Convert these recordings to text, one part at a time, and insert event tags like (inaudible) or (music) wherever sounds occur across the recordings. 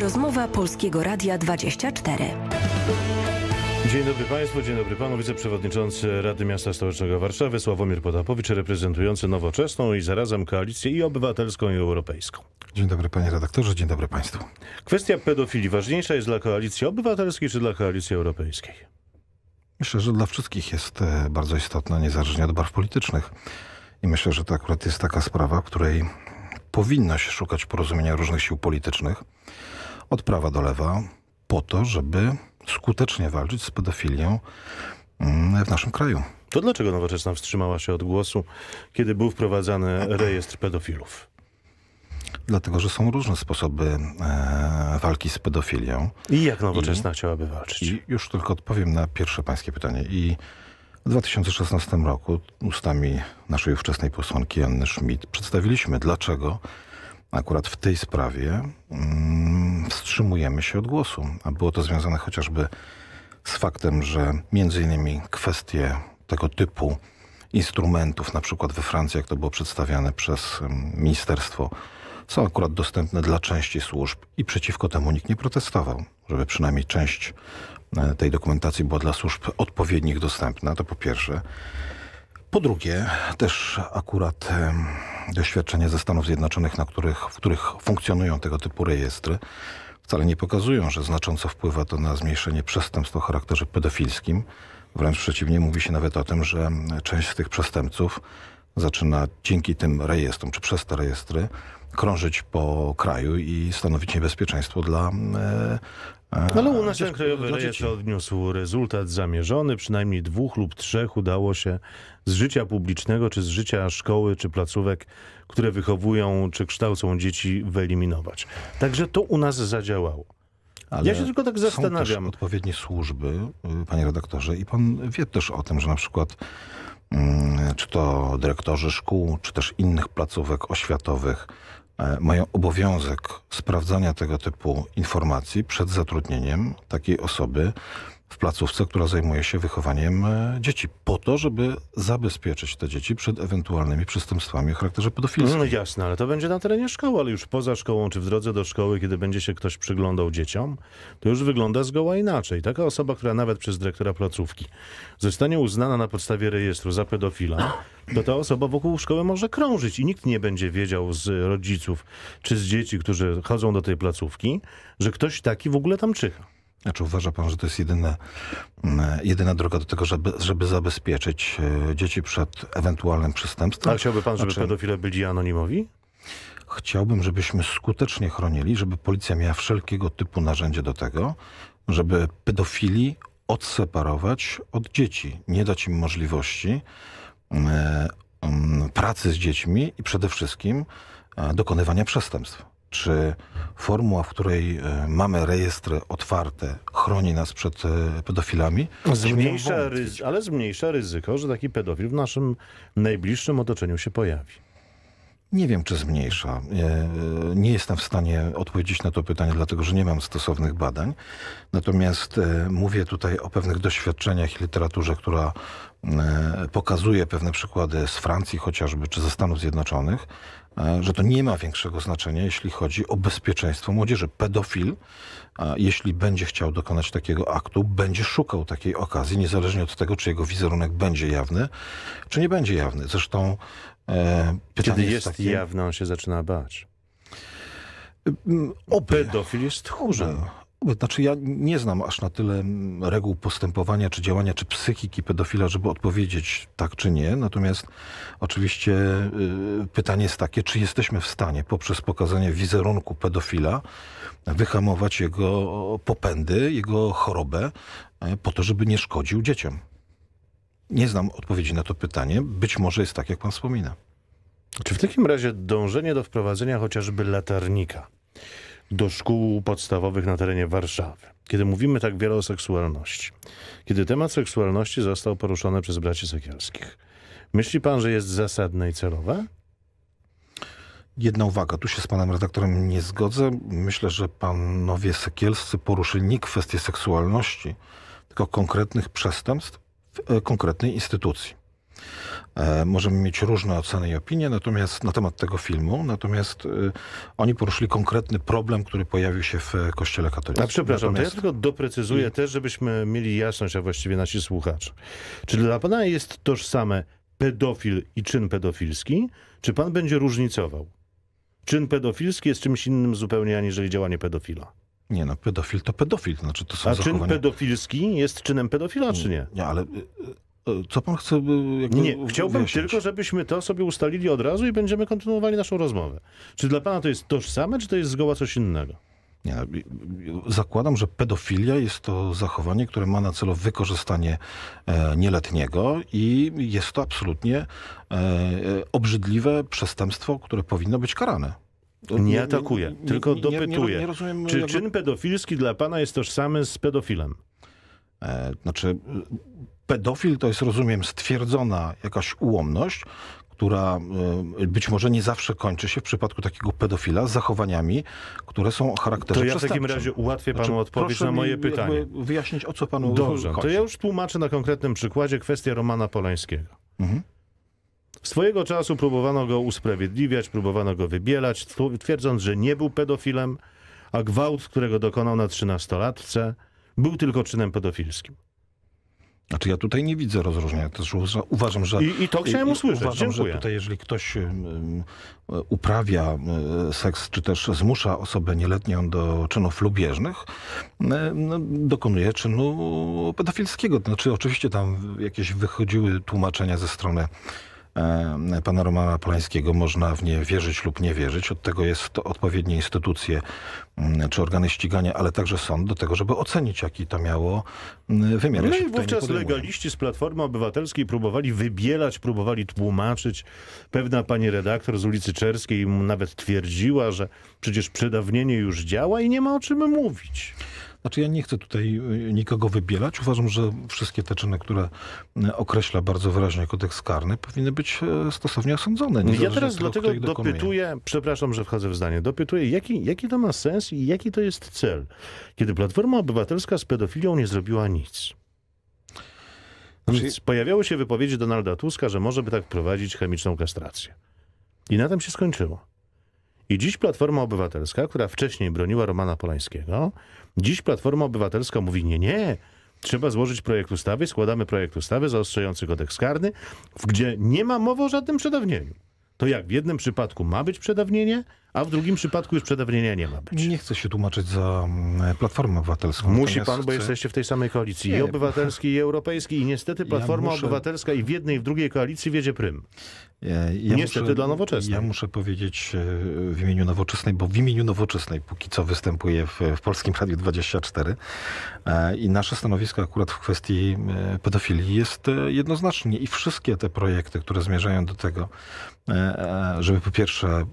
Rozmowa Polskiego Radia 24. Dzień dobry Państwu, dzień dobry Panu. Wiceprzewodniczący Rady Miasta Stołecznego Warszawy Sławomir Potapowicz reprezentujący Nowoczesną i zarazem Koalicję i Obywatelską i Europejską. Dzień dobry Panie Redaktorze, dzień dobry Państwu. Kwestia pedofilii ważniejsza jest dla Koalicji Obywatelskiej czy dla Koalicji Europejskiej? Myślę, że dla wszystkich jest e, bardzo istotna, niezależnie od barw politycznych. I myślę, że to akurat jest taka sprawa, której powinno się szukać porozumienia różnych sił politycznych od prawa do lewa po to, żeby skutecznie walczyć z pedofilią mm, w naszym kraju. To dlaczego Nowoczesna wstrzymała się od głosu, kiedy był wprowadzany rejestr pedofilów? Dlatego, że są różne sposoby e, walki z pedofilią. I jak Nowoczesna I, chciałaby walczyć? I już tylko odpowiem na pierwsze pańskie pytanie. I w 2016 roku ustami naszej ówczesnej posłanki Anny Schmidt przedstawiliśmy, dlaczego akurat w tej sprawie mm, wstrzymujemy się od głosu. A było to związane chociażby z faktem, że między innymi kwestie tego typu instrumentów, na przykład we Francji, jak to było przedstawiane przez mm, Ministerstwo są akurat dostępne dla części służb i przeciwko temu nikt nie protestował, żeby przynajmniej część e, tej dokumentacji była dla służb odpowiednich dostępna, to po pierwsze. Po drugie, też akurat e, doświadczenia ze Stanów Zjednoczonych, na których, w których funkcjonują tego typu rejestry, wcale nie pokazują, że znacząco wpływa to na zmniejszenie przestępstw o charakterze pedofilskim. Wręcz przeciwnie, mówi się nawet o tym, że część z tych przestępców zaczyna dzięki tym rejestrom, czy przez te rejestry, krążyć po kraju i stanowić niebezpieczeństwo dla no ale u nas ten krajowy rejestr odniósł rezultat zamierzony. Przynajmniej dwóch lub trzech udało się z życia publicznego, czy z życia szkoły, czy placówek, które wychowują, czy kształcą dzieci, wyeliminować. Także to u nas zadziałało. Ale ja się tylko tak zastanawiam. Są też odpowiednie służby, y, panie redaktorze, i pan wie też o tym, że na przykład Mm, czy to dyrektorzy szkół, czy też innych placówek oświatowych e, mają obowiązek sprawdzania tego typu informacji przed zatrudnieniem takiej osoby w placówce, która zajmuje się wychowaniem e, dzieci, po to, żeby zabezpieczyć te dzieci przed ewentualnymi przestępstwami o charakterze pedofilskim. No jasne, ale to będzie na terenie szkoły, ale już poza szkołą czy w drodze do szkoły, kiedy będzie się ktoś przyglądał dzieciom, to już wygląda zgoła inaczej. Taka osoba, która nawet przez dyrektora placówki zostanie uznana na podstawie rejestru za pedofila, to ta osoba wokół szkoły może krążyć i nikt nie będzie wiedział z rodziców czy z dzieci, którzy chodzą do tej placówki, że ktoś taki w ogóle tam czyha. Czy znaczy uważa pan, że to jest jedyna, mm, jedyna droga do tego, żeby, żeby zabezpieczyć e, dzieci przed ewentualnym przestępstwem? Ale chciałby pan, żeby znaczy, pedofile byli anonimowi? Chciałbym, żebyśmy skutecznie chronili, żeby policja miała wszelkiego typu narzędzie do tego, żeby pedofili odseparować od dzieci, nie dać im możliwości e, mm, pracy z dziećmi i przede wszystkim e, dokonywania przestępstw czy formuła, w której e, mamy rejestry otwarte, chroni nas przed e, pedofilami, zmniejsza ryzy- ale zmniejsza ryzyko, że taki pedofil w naszym najbliższym otoczeniu się pojawi. Nie wiem, czy zmniejsza. Nie e, jestem w stanie odpowiedzieć na to pytanie, dlatego że nie mam stosownych badań. Natomiast mówię tutaj o pewnych doświadczeniach i literaturze, która pokazuje pewne przykłady z Francji chociażby, czy ze Stanów Zjednoczonych, E, że to nie ma większego znaczenia, jeśli chodzi o bezpieczeństwo młodzieży. Pedofil, e, jeśli będzie chciał dokonać takiego aktu, będzie szukał takiej okazji, niezależnie od tego, czy jego wizerunek będzie jawny, czy nie będzie jawny. Zresztą e, pytanie Kiedy jest, jest takie... jawny, on się zaczyna bać. Oby. Pedofil jest tchórzem. No. Znaczy ja nie znam aż na tyle mm, reguł postępowania czy działania czy psychiki pedofila, żeby odpowiedzieć tak czy nie. Natomiast oczywiście y, pytanie jest takie, czy jesteśmy w stanie poprzez pokazanie wizerunku pedofila wyhamować jego popędy, jego chorobę e, po to, żeby nie szkodził dzieciom. Nie znam odpowiedzi na to pytanie. Być może jest tak, jak pan wspomina. Czy w takim razie dążenie do wprowadzenia chociażby latarnika do szkół podstawowych na terenie Warszawy. Kiedy mówimy tak wiele o seksualności, kiedy temat seksualności został poruszony przez braci Sekielskich, myśli pan, że jest zasadne i celowe? Jedna uwaga, tu się z panem redaktorem nie zgodzę. Myślę, że panowie Sekielscy poruszyli nie kwestię seksualności, tylko konkretnych przestępstw w e, konkretnej instytucji. E, możemy mieć różne oceny i opinie natomiast na temat tego filmu, natomiast y, oni poruszyli konkretny problem, który pojawił się w Kościele katolickim. A przepraszam, natomiast... ja tylko doprecyzuję I... też, żebyśmy mieli jasność, a właściwie nasi słuchacze. Czy dla pana jest tożsame pedofil i czyn pedofilski? Czy pan będzie różnicował? Czyn pedofilski jest czymś innym zupełnie aniżeli działanie pedofila. Nie no, pedofil to pedofil, znaczy to są A zachowania... czyn pedofilski jest czynem pedofila, czy nie? Nie, ale y, y, co pan chce? Jakby nie, chciałbym wyjaśnić. tylko, żebyśmy to sobie ustalili od razu i będziemy kontynuowali naszą rozmowę. Czy dla pana to jest tożsame, czy to jest zgoła coś innego? zakładam, że pedofilia jest to zachowanie, które ma na celu wykorzystanie e, nieletniego i jest to absolutnie e, e, obrzydliwe przestępstwo, które powinno być karane. Nie, atakuję, nie, tylko dopytuję. Rozumiem, czy jakby... czyn pedofilski dla pana jest tożsamy z pedofilem? E, znaczy, pedofil to jest, rozumiem, stwierdzona jakaś ułomność, która e, być może nie zawsze kończy się w przypadku takiego pedofila z zachowaniami, które są o charakterze To ja w takim razie ułatwię panu znaczy, odpowiedź na moje pytanie. wyjaśnić, o co panu Dobrze, chodzi. to ja już tłumaczę na konkretnym przykładzie kwestię Romana Polańskiego. Mhm. Swojego czasu próbowano go usprawiedliwiać, próbowano go wybielać, twierdząc, że nie był pedofilem, a gwałt, którego dokonał na trzynastolatce, latce był tylko czynem pedofilskim. Znaczy ja tutaj nie widzę rozróżnienia. uważam, że... I, i to chciałem usłyszeć. Uważam, Dziękuję. że tutaj jeżeli ktoś uprawia seks, czy też zmusza osobę nieletnią do czynów lubieżnych, no, dokonuje czynu pedofilskiego. Znaczy oczywiście tam jakieś wychodziły tłumaczenia ze strony E, pana Romana Polańskiego. Można w nie wierzyć lub nie wierzyć. Od tego jest to odpowiednie instytucje mm, czy organy ścigania, ale także sąd do tego, żeby ocenić, jaki to miało mm, wymiar. No i wówczas legaliści z Platformy Obywatelskiej próbowali wybielać, próbowali tłumaczyć. Pewna pani redaktor z ulicy Czerskiej nawet twierdziła, że przecież przedawnienie już działa i nie ma o czym mówić. Znaczy ja nie chcę tutaj y, nikogo wybielać. Uważam, że wszystkie te czyny, które y, określa bardzo wyraźnie kodeks karny, powinny być e, stosownie osądzone. Ja teraz tego, dlatego dopytuję, dokonuje. przepraszam, że wchodzę w zdanie, dopytuję, jaki, jaki to ma sens i jaki to jest cel, kiedy Platforma Obywatelska z pedofilią nie zrobiła nic. Znaczy... Pojawiały się wypowiedzi Donalda Tuska, że może by tak prowadzić chemiczną kastrację. I na tym się skończyło. I dziś Platforma Obywatelska, która wcześniej broniła Romana Polańskiego, dziś Platforma Obywatelska mówi nie, nie, trzeba złożyć projekt ustawy, składamy projekt ustawy zaostrzający kodeks karny, gdzie nie ma mowy o żadnym przedawnieniu. To jak w jednym przypadku ma być przedawnienie, a w drugim przypadku już przedawnienia nie ma być. Nie chcę się tłumaczyć za mm, Platformę Obywatelską. Musi pan, chcę... bo jesteście w tej samej koalicji nie, i obywatelski, i europejski. i niestety Platforma ja muszę... Obywatelska i w jednej i w drugiej koalicji wiedzie prym. Ja, ja niestety muszę, dla Nowoczesnej. Ja muszę powiedzieć e, w imieniu Nowoczesnej, bo w imieniu Nowoczesnej póki co występuję w, w Polskim Radiu 24 e, i nasze stanowisko akurat w kwestii e, pedofilii jest jednoznacznie i wszystkie te projekty, które zmierzają do tego, żeby po pierwsze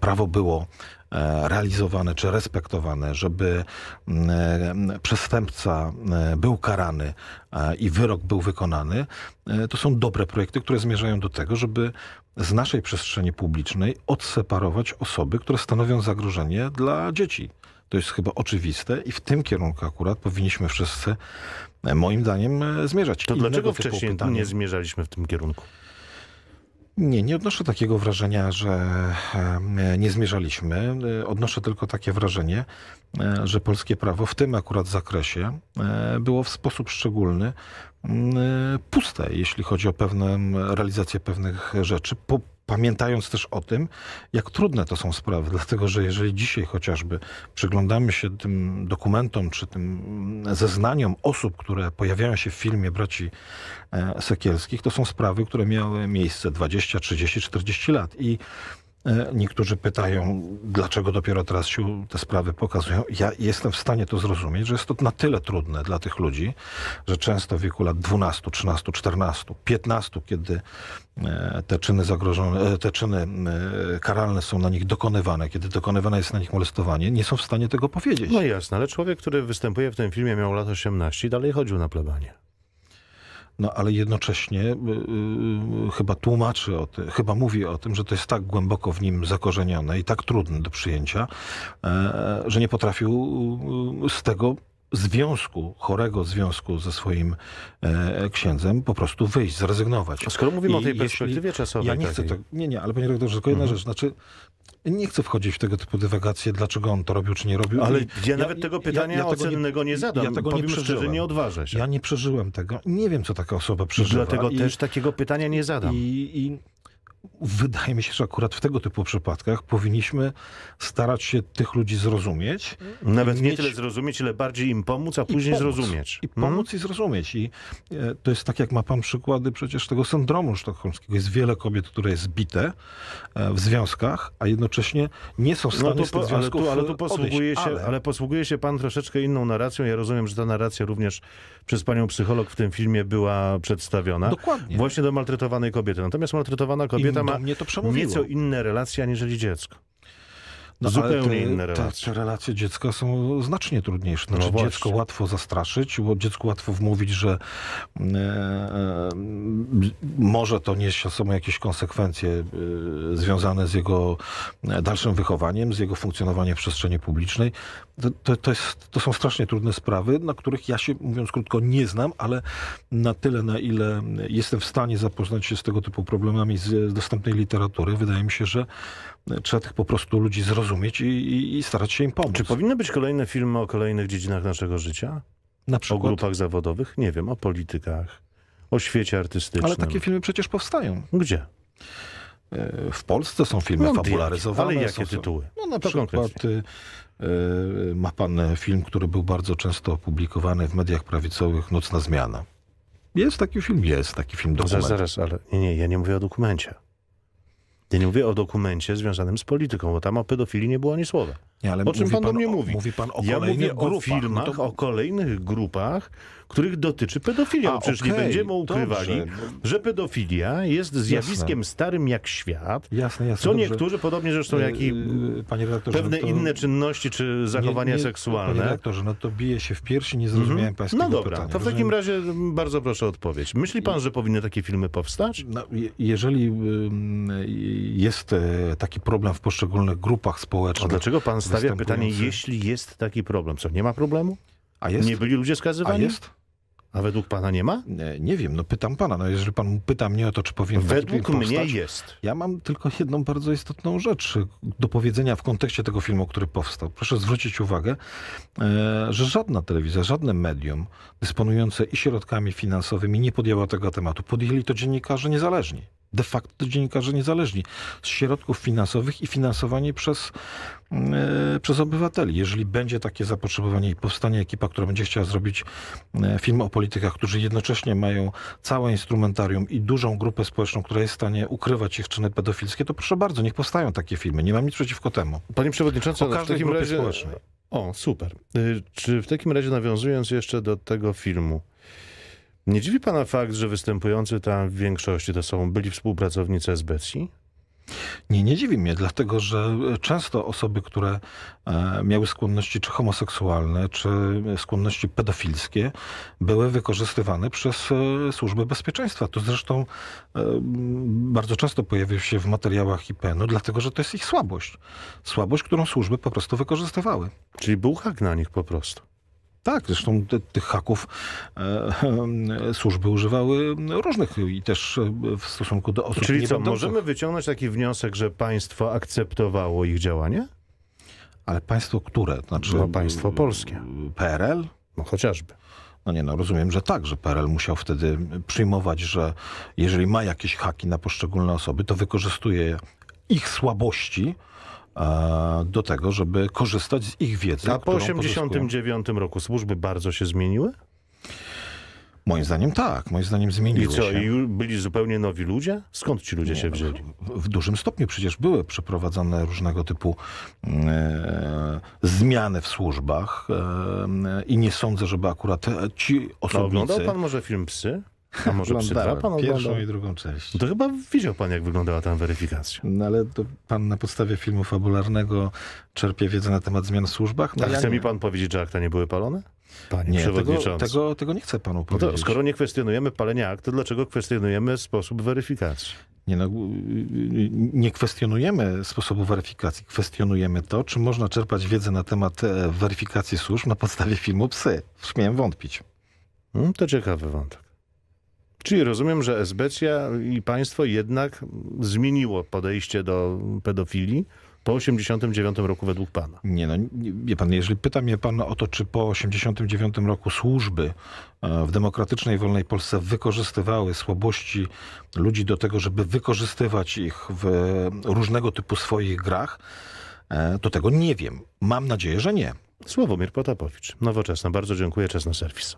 prawo było e, realizowane czy respektowane, żeby mm, e, przestępca e, był karany i wyrok był wykonany, to są dobre projekty, które zmierzają do tego, żeby z naszej przestrzeni publicznej odseparować osoby, które stanowią zagrożenie dla dzieci. To jest chyba oczywiste i w tym kierunku akurat powinniśmy wszyscy, moim zdaniem, zmierzać. To Innego dlaczego wcześniej nie zmierzaliśmy w tym kierunku? Nie, nie odnoszę takiego wrażenia, że nie zmierzaliśmy. E, odnoszę tylko takie wrażenie, e, że polskie prawo w tym akurat zakresie e, było w sposób szczególny mm, puste, jeśli chodzi o pewną mm, realizację pewnych rzeczy. Po, pamiętając też o tym, jak trudne to są sprawy, (laughs) dlatego że jeżeli dzisiaj chociażby przyglądamy się tym dokumentom czy tym zeznaniom osób, które pojawiają się w filmie braci e, Sekielskich, to są sprawy, które miały miejsce 20, 30, 40 lat i E, niektórzy pytają, dlaczego dopiero teraz się te sprawy pokazują. Ja jestem w stanie to zrozumieć, że jest to na tyle trudne dla tych ludzi, że często w wieku lat 12, 13, 14, 15, kiedy e, te czyny zagrożone, e, te czyny karalne są na nich dokonywane, kiedy dokonywane jest na nich molestowanie, nie są w stanie tego powiedzieć. No jasne, ale człowiek, który występuje w tym filmie miał lat 18 i dalej chodził na plebanie no ale jednocześnie yy, chyba tłumaczy o tym, chyba mówi o tym, że to jest tak głęboko w nim zakorzenione i tak trudne do przyjęcia, yy, że nie potrafił yy, z tego związku, chorego związku ze swoim e, księdzem po prostu wyjść, zrezygnować. A skoro mówimy I o tej perspektywie czasowej. Ja nie chcę tego. Nie, nie, ale panie redaktorze, tylko jedna mhm. rzecz. Znaczy, nie chcę wchodzić w tego typu dywagacje, dlaczego on to robił, czy nie robił. Ale ja, nawet tego pytania ja, ja ocennego nie, nie zadam. Ja tego Powiem nie przeżyłem. szczerze, nie odważę się. Ja nie przeżyłem tego. Nie wiem, co taka osoba przeżywa. dlatego I, też takiego pytania nie zadam. I, i wydaje mi się, że akurat w tego typu przypadkach powinniśmy starać się tych ludzi zrozumieć. Nawet nie tyle zrozumieć, ile bardziej im pomóc, a później pomóc. zrozumieć. I pomóc hmm? i zrozumieć. I e, to jest tak, jak ma pan przykłady przecież tego syndromu sztokholmskiego. Jest wiele kobiet, które jest bite e, w związkach, a jednocześnie nie są w no stanie no to po, ale tu, ale tu posługuje się, ale... ale... posługuje się pan troszeczkę inną narracją. Ja rozumiem, że ta narracja również przez panią psycholog w tym filmie była przedstawiona. Dokładnie. Właśnie do maltretowanej kobiety. Natomiast maltretowana kobieta kobieta ma mnie to nieco inne relacje aniżeli dziecko. No, zupełnie inne relacje. Te, relacje dziecka są znacznie trudniejsze. Znaczy, no dziecko łatwo zastraszyć, bo dziecku łatwo wmówić, że e, e, może to nieść sobą jakieś konsekwencje e, związane z jego e, dalszym wychowaniem, z jego funkcjonowaniem w przestrzeni publicznej. To, to, to, jest, to są strasznie trudne sprawy, na których ja się, mówiąc krótko, nie znam, ale na tyle, na ile jestem w stanie zapoznać się z tego typu problemami z, z dostępnej literatury, wydaje mi się, że trzeba tych po prostu ludzi zrozumieć zrozumieć i, i, i starać się im pomóc. Czy powinny być kolejne filmy o kolejnych dziedzinach naszego życia? Na przykład? O grupach zawodowych? Nie wiem, o politykach, o świecie artystycznym. Ale takie filmy przecież powstają. Gdzie? E, w Polsce są filmy no, fabularyzowane. Ale jakie są, tytuły? No na przykład Konkretnie. E, ma pan film, który był bardzo często opublikowany w mediach prawicowych, Nocna Zmiana. Jest taki film? Jest taki film, dokument. Zaraz, zaraz, ale nie, nie, ja nie mówię o dokumencie. Ja nie mówię o dokumencie związanym z polityką, bo tam o pedofilii nie było ani słowa. Nie, ale o czym pan do mnie mówi? Mówi pan o ja mówię grupach, o filmach, no to... o kolejnych grupach, których dotyczy pedofilia. A, Przecież okay, nie będziemy ukrywali, dobrze. że pedofilia jest zjawiskiem jasne. starym jak świat, jasne, jasne, co dobrze. niektórzy, podobnie zresztą jak i e, e, pewne no to... inne czynności czy zachowania nie, nie, seksualne. Panie redaktorze, no to bije się w piersi, nie mhm. zrozumiałem mhm. pańskiego No dobra, pytania. to w takim razie bardzo proszę o odpowiedź. Myśli pan, że powinny takie filmy powstać? No, jeżeli jest e, taki problem w poszczególnych grupach społecznych... A dlaczego pan stawia pytanie, jeśli jest taki problem, co nie ma problemu? A jest? Nie byli ludzie skazywani? A jest? A według pana nie ma? Nie, nie wiem, no pytam pana. No jeżeli pan pyta mnie o to, czy powinien Według mnie jest. Ja mam tylko jedną bardzo istotną rzecz do powiedzenia w kontekście tego filmu, który powstał. Proszę zwrócić uwagę, e, że żadna telewizja, żadne medium dysponujące i środkami finansowymi nie podjęła tego tematu. Podjęli to dziennikarze niezależni de facto dziennikarze niezależni z środków finansowych i finansowanie przez, e, przez obywateli. Jeżeli będzie takie zapotrzebowanie i powstanie ekipa, która będzie chciała zrobić e, film o politykach, którzy jednocześnie mają całe instrumentarium i dużą grupę społeczną, która jest w stanie ukrywać ich czyny pedofilskie, to proszę bardzo, niech powstają takie filmy. Nie mam nic przeciwko temu. Panie Przewodniczący, o no, w takim razie... Społecznej. O, super. Y, czy w takim razie nawiązując jeszcze do tego filmu, nie dziwi pana fakt, że występujący tam w większości to są byli współpracownicy SBC? Nie, nie dziwi mnie, dlatego że często osoby, które e, miały skłonności czy homoseksualne, czy skłonności pedofilskie, były wykorzystywane przez e, służby bezpieczeństwa. To zresztą e, bardzo często pojawia się w materiałach IPN-u, dlatego że to jest ich słabość. Słabość, którą służby po prostu wykorzystywały. Czyli był hak na nich po prostu. Tak, zresztą tych haków e, e, służby używały różnych i też e, w stosunku do osób Czyli co, możemy wyciągnąć taki wniosek, że państwo akceptowało ich działanie? Ale państwo które? Znaczy, no, państwo polskie. PRL? No chociażby. No nie, no rozumiem, że tak, że PRL musiał wtedy przyjmować, że jeżeli ma jakieś haki na poszczególne osoby, to wykorzystuje ich słabości, do tego, żeby korzystać z ich wiedzy. A po 1989 roku służby bardzo się zmieniły? Moim zdaniem tak, moim zdaniem się. I co, się. I byli zupełnie nowi ludzie? Skąd ci ludzie Nie, się wzięli? W, dużym stopniu przecież były przeprowadzane różnego typu e, zmiany w służbach e, i nie sądzę, żeby akurat ci osobnicy... A oglądał pan może film Psy? A może oglądała pan oglądał? Pierwszą i drugą część. No to chyba widział pan, jak wyglądała ta weryfikacja. No ale to pan na podstawie filmu fabularnego czerpie wiedzę na temat zmian w służbach. No A tak, ja chce nie... mi pan powiedzieć, że akta nie były palone? Panie nie, przewodniczący. Tego, tego, tego, nie chcę panu powiedzieć. No to, skoro nie kwestionujemy palenia akt, to dlaczego kwestionujemy sposób weryfikacji? Nie, no, nie kwestionujemy sposobu weryfikacji. Kwestionujemy to, czy można czerpać wiedzę na temat e, weryfikacji służb na podstawie filmu Psy. Śmiem wątpić. Mm, to ciekawy wątek. Czyli rozumiem, że SBC i państwo jednak zmieniło podejście do pedofilii po 89 roku według pana? Nie, no wie pan, jeżeli pyta mnie pan o to, czy po 89 roku służby e, w demokratycznej, wolnej Polsce wykorzystywały słabości ludzi do tego, żeby wykorzystywać ich w różnego typu swoich grach, e, to tego nie wiem. Mam nadzieję, że nie. Sławomir Potapowicz, Nowoczesna. Bardzo dziękuję. Czas na serwis.